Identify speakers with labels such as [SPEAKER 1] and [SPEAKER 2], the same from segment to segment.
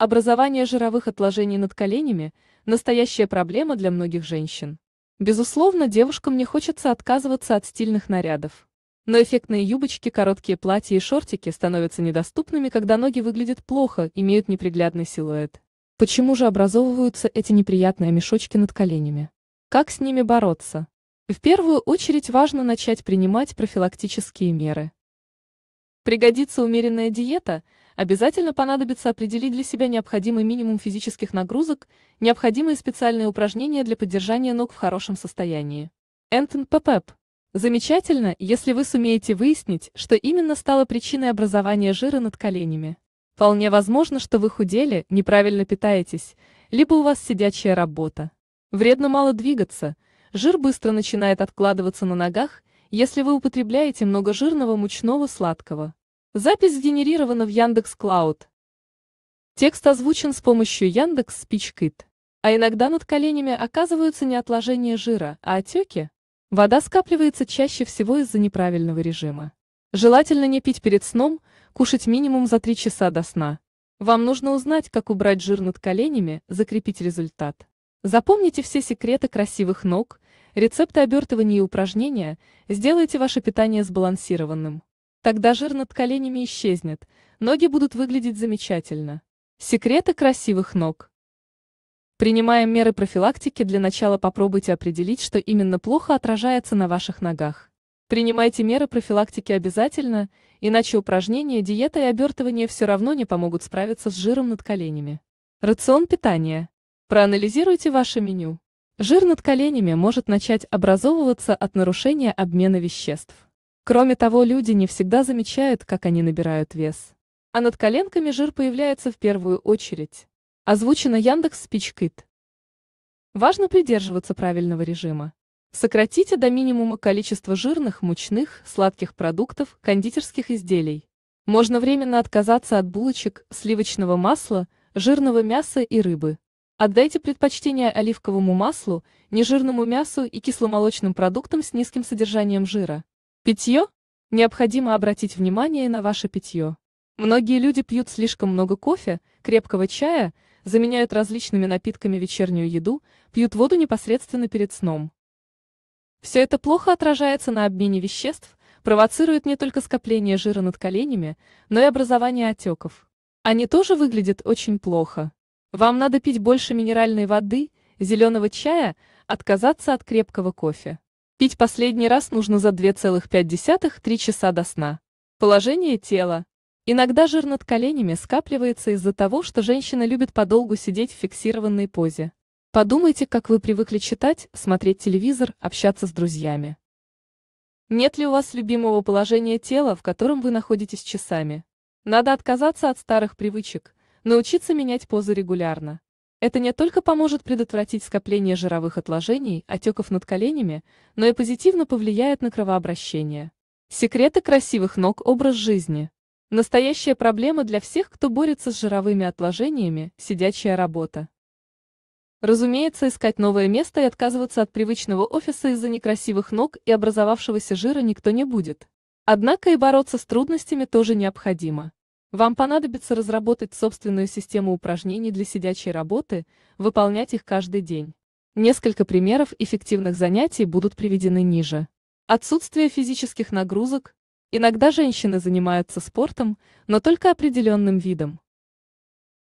[SPEAKER 1] Образование жировых отложений над коленями – настоящая проблема для многих женщин. Безусловно, девушкам не хочется отказываться от стильных нарядов. Но эффектные юбочки, короткие платья и шортики становятся недоступными, когда ноги выглядят плохо, имеют неприглядный силуэт. Почему же образовываются эти неприятные мешочки над коленями? Как с ними бороться? В первую очередь важно начать принимать профилактические меры. Пригодится умеренная диета – Обязательно понадобится определить для себя необходимый минимум физических нагрузок, необходимые специальные упражнения для поддержания ног в хорошем состоянии. Энтон Пепеп. Замечательно, если вы сумеете выяснить, что именно стало причиной образования жира над коленями. Вполне возможно, что вы худели, неправильно питаетесь, либо у вас сидячая работа. Вредно мало двигаться, жир быстро начинает откладываться на ногах, если вы употребляете много жирного, мучного, сладкого. Запись сгенерирована в Яндекс Клауд. Текст озвучен с помощью Яндекс Спичкит. А иногда над коленями оказываются не отложения жира, а отеки. Вода скапливается чаще всего из-за неправильного режима. Желательно не пить перед сном, кушать минимум за 3 часа до сна. Вам нужно узнать, как убрать жир над коленями, закрепить результат. Запомните все секреты красивых ног, рецепты обертывания и упражнения, сделайте ваше питание сбалансированным. Тогда жир над коленями исчезнет, ноги будут выглядеть замечательно. Секреты красивых ног. Принимая меры профилактики, для начала попробуйте определить, что именно плохо отражается на ваших ногах. Принимайте меры профилактики обязательно, иначе упражнения, диета и обертывание все равно не помогут справиться с жиром над коленями. Рацион питания. Проанализируйте ваше меню. Жир над коленями может начать образовываться от нарушения обмена веществ. Кроме того, люди не всегда замечают, как они набирают вес. А над коленками жир появляется в первую очередь. Озвучено Яндекс Спичкит. Важно придерживаться правильного режима. Сократите до минимума количество жирных, мучных, сладких продуктов, кондитерских изделий. Можно временно отказаться от булочек, сливочного масла, жирного мяса и рыбы. Отдайте предпочтение оливковому маслу, нежирному мясу и кисломолочным продуктам с низким содержанием жира. Питье? Необходимо обратить внимание на ваше питье. Многие люди пьют слишком много кофе, крепкого чая, заменяют различными напитками вечернюю еду, пьют воду непосредственно перед сном. Все это плохо отражается на обмене веществ, провоцирует не только скопление жира над коленями, но и образование отеков. Они тоже выглядят очень плохо. Вам надо пить больше минеральной воды, зеленого чая, отказаться от крепкого кофе. Пить последний раз нужно за 2,5-3 часа до сна. Положение тела. Иногда жир над коленями скапливается из-за того, что женщина любит подолгу сидеть в фиксированной позе. Подумайте, как вы привыкли читать, смотреть телевизор, общаться с друзьями. Нет ли у вас любимого положения тела, в котором вы находитесь часами? Надо отказаться от старых привычек, научиться менять позы регулярно. Это не только поможет предотвратить скопление жировых отложений, отеков над коленями, но и позитивно повлияет на кровообращение. Секреты красивых ног – образ жизни. Настоящая проблема для всех, кто борется с жировыми отложениями – сидячая работа. Разумеется, искать новое место и отказываться от привычного офиса из-за некрасивых ног и образовавшегося жира никто не будет. Однако и бороться с трудностями тоже необходимо. Вам понадобится разработать собственную систему упражнений для сидячей работы, выполнять их каждый день. Несколько примеров эффективных занятий будут приведены ниже. Отсутствие физических нагрузок. Иногда женщины занимаются спортом, но только определенным видом.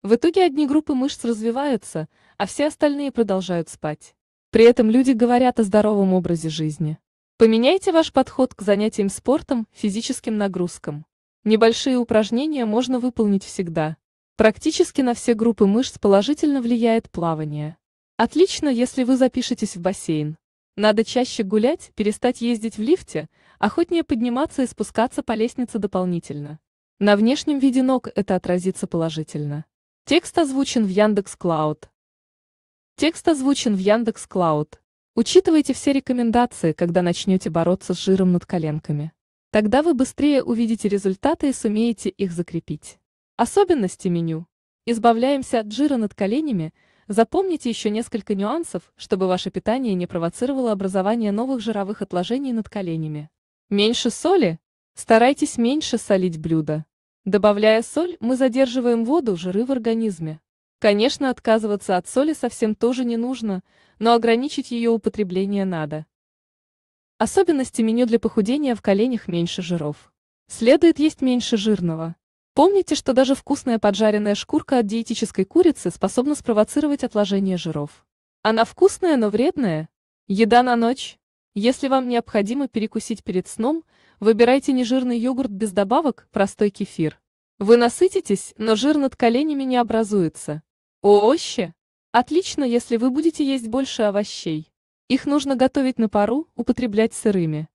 [SPEAKER 1] В итоге одни группы мышц развиваются, а все остальные продолжают спать. При этом люди говорят о здоровом образе жизни. Поменяйте ваш подход к занятиям спортом, физическим нагрузкам. Небольшие упражнения можно выполнить всегда. Практически на все группы мышц положительно влияет плавание. Отлично, если вы запишетесь в бассейн. Надо чаще гулять, перестать ездить в лифте, охотнее подниматься и спускаться по лестнице дополнительно. На внешнем виде ног это отразится положительно. Текст озвучен в Яндекс Клауд. Текст озвучен в Яндекс Клауд. Учитывайте все рекомендации, когда начнете бороться с жиром над коленками. Тогда вы быстрее увидите результаты и сумеете их закрепить. Особенности меню. Избавляемся от жира над коленями. Запомните еще несколько нюансов, чтобы ваше питание не провоцировало образование новых жировых отложений над коленями. Меньше соли. Старайтесь меньше солить блюда. Добавляя соль, мы задерживаем воду, жиры в организме. Конечно, отказываться от соли совсем тоже не нужно, но ограничить ее употребление надо. Особенности меню для похудения в коленях меньше жиров. Следует есть меньше жирного. Помните, что даже вкусная поджаренная шкурка от диетической курицы способна спровоцировать отложение жиров. Она вкусная, но вредная. Еда на ночь. Если вам необходимо перекусить перед сном, выбирайте нежирный йогурт без добавок, простой кефир. Вы насытитесь, но жир над коленями не образуется. Овощи. Отлично, если вы будете есть больше овощей. Их нужно готовить на пару, употреблять сырыми.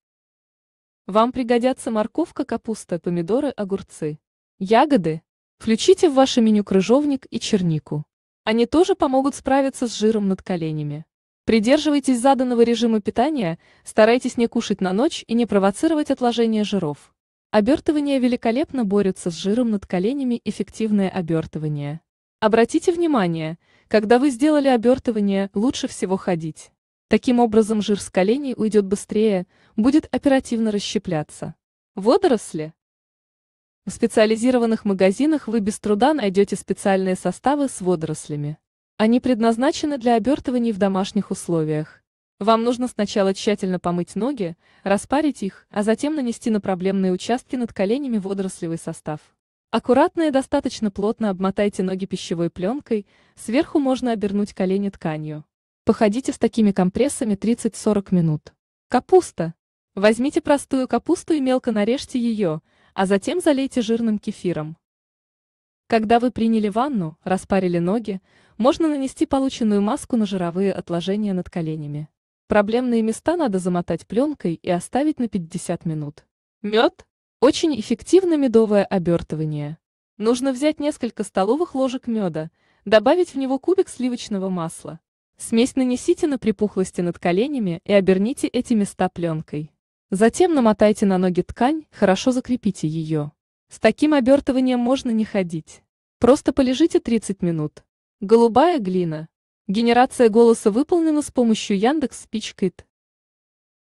[SPEAKER 1] Вам пригодятся морковка, капуста, помидоры, огурцы. Ягоды. Включите в ваше меню крыжовник и чернику. Они тоже помогут справиться с жиром над коленями. Придерживайтесь заданного режима питания, старайтесь не кушать на ночь и не провоцировать отложение жиров. Обертывание великолепно борется с жиром над коленями эффективное обертывание. Обратите внимание, когда вы сделали обертывание, лучше всего ходить. Таким образом жир с коленей уйдет быстрее, будет оперативно расщепляться. Водоросли. В специализированных магазинах вы без труда найдете специальные составы с водорослями. Они предназначены для обертываний в домашних условиях. Вам нужно сначала тщательно помыть ноги, распарить их, а затем нанести на проблемные участки над коленями водорослевый состав. Аккуратно и достаточно плотно обмотайте ноги пищевой пленкой, сверху можно обернуть колени тканью. Походите с такими компрессами 30-40 минут. Капуста. Возьмите простую капусту и мелко нарежьте ее, а затем залейте жирным кефиром. Когда вы приняли ванну, распарили ноги, можно нанести полученную маску на жировые отложения над коленями. Проблемные места надо замотать пленкой и оставить на 50 минут. Мед? Очень эффективно медовое обертывание. Нужно взять несколько столовых ложек меда, добавить в него кубик сливочного масла, Смесь нанесите на припухлости над коленями и оберните эти места пленкой. Затем намотайте на ноги ткань, хорошо закрепите ее. С таким обертыванием можно не ходить. Просто полежите 30 минут. Голубая глина. Генерация голоса выполнена с помощью Яндекс Спичкит.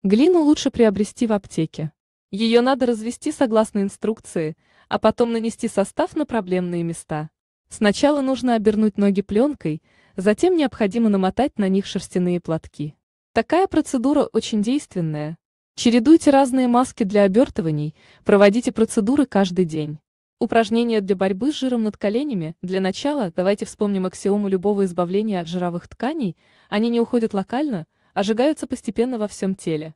[SPEAKER 1] Глину лучше приобрести в аптеке. Ее надо развести согласно инструкции, а потом нанести состав на проблемные места. Сначала нужно обернуть ноги пленкой, Затем необходимо намотать на них шерстяные платки. Такая процедура очень действенная. Чередуйте разные маски для обертываний, проводите процедуры каждый день. Упражнения для борьбы с жиром над коленями. Для начала давайте вспомним аксиому любого избавления от жировых тканей. Они не уходят локально, ожигаются постепенно во всем теле.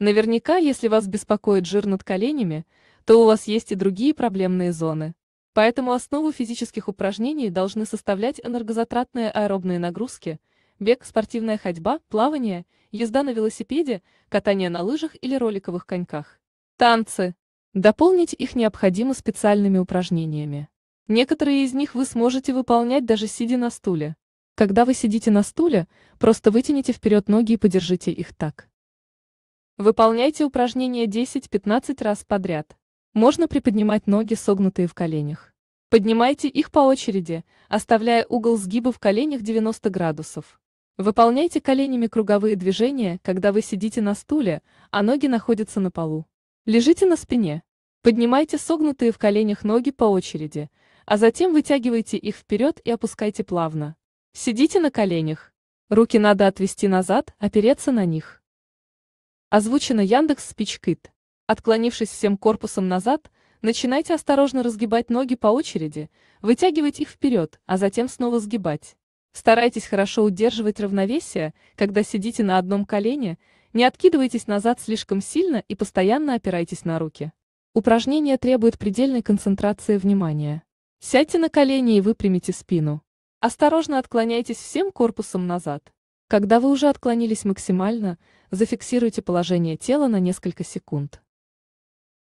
[SPEAKER 1] Наверняка, если вас беспокоит жир над коленями, то у вас есть и другие проблемные зоны. Поэтому основу физических упражнений должны составлять энергозатратные аэробные нагрузки, бег, спортивная ходьба, плавание, езда на велосипеде, катание на лыжах или роликовых коньках. Танцы. Дополнить их необходимо специальными упражнениями. Некоторые из них вы сможете выполнять даже сидя на стуле. Когда вы сидите на стуле, просто вытяните вперед ноги и подержите их так. Выполняйте упражнения 10-15 раз подряд. Можно приподнимать ноги, согнутые в коленях. Поднимайте их по очереди, оставляя угол сгиба в коленях 90 градусов. Выполняйте коленями круговые движения, когда вы сидите на стуле, а ноги находятся на полу. Лежите на спине. Поднимайте согнутые в коленях ноги по очереди, а затем вытягивайте их вперед и опускайте плавно. Сидите на коленях. Руки надо отвести назад, опереться на них. Озвучено Яндекс Спичкит. Отклонившись всем корпусом назад, Начинайте осторожно разгибать ноги по очереди, вытягивать их вперед, а затем снова сгибать. Старайтесь хорошо удерживать равновесие, когда сидите на одном колене, не откидывайтесь назад слишком сильно и постоянно опирайтесь на руки. Упражнение требует предельной концентрации внимания. Сядьте на колени и выпрямите спину. Осторожно отклоняйтесь всем корпусом назад. Когда вы уже отклонились максимально, зафиксируйте положение тела на несколько секунд.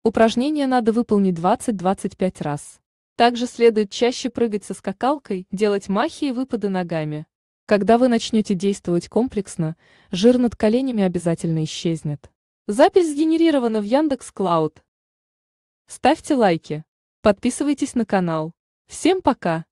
[SPEAKER 1] Упражнение надо выполнить 20-25 раз. Также следует чаще прыгать со скакалкой, делать махи и выпады ногами. Когда вы начнете действовать комплексно, жир над коленями обязательно исчезнет. Запись сгенерирована в Яндекс Клауд. Ставьте лайки. Подписывайтесь на канал. Всем пока!